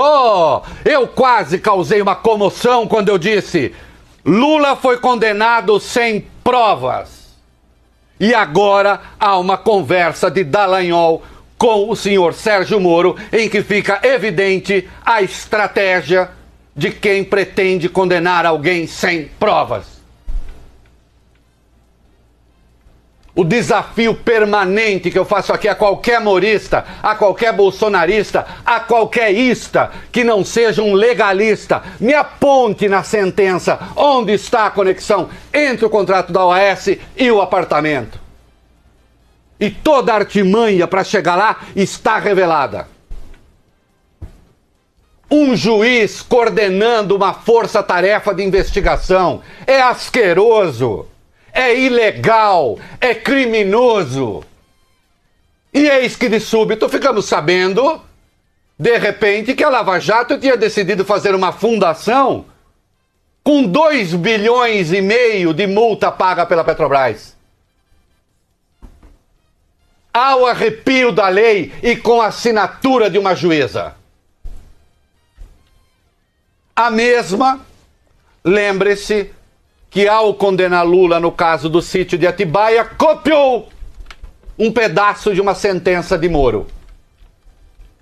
Oh, eu quase causei uma comoção quando eu disse: Lula foi condenado sem provas. E agora há uma conversa de Dallagnol com o senhor Sérgio Moro em que fica evidente a estratégia de quem pretende condenar alguém sem provas. O desafio permanente que eu faço aqui a qualquer morista, a qualquer bolsonarista, a qualquer ista que não seja um legalista, me aponte na sentença onde está a conexão entre o contrato da OAS e o apartamento. E toda a artimanha para chegar lá está revelada um juiz coordenando uma força-tarefa de investigação. É asqueroso é ilegal, é criminoso. E eis que de súbito ficamos sabendo, de repente, que a Lava Jato tinha decidido fazer uma fundação com 2 bilhões e meio de multa paga pela Petrobras. Ao arrepio da lei e com a assinatura de uma juíza. A mesma, lembre-se, que, ao condenar Lula no caso do sítio de Atibaia, copiou um pedaço de uma sentença de Moro.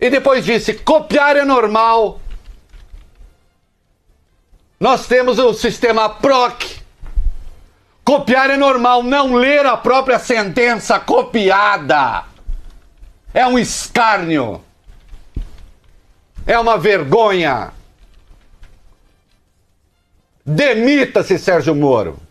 E depois disse: copiar é normal. Nós temos o sistema PROC. Copiar é normal, não ler a própria sentença copiada. É um escárnio. É uma vergonha. Demita-se, Sérgio Moro.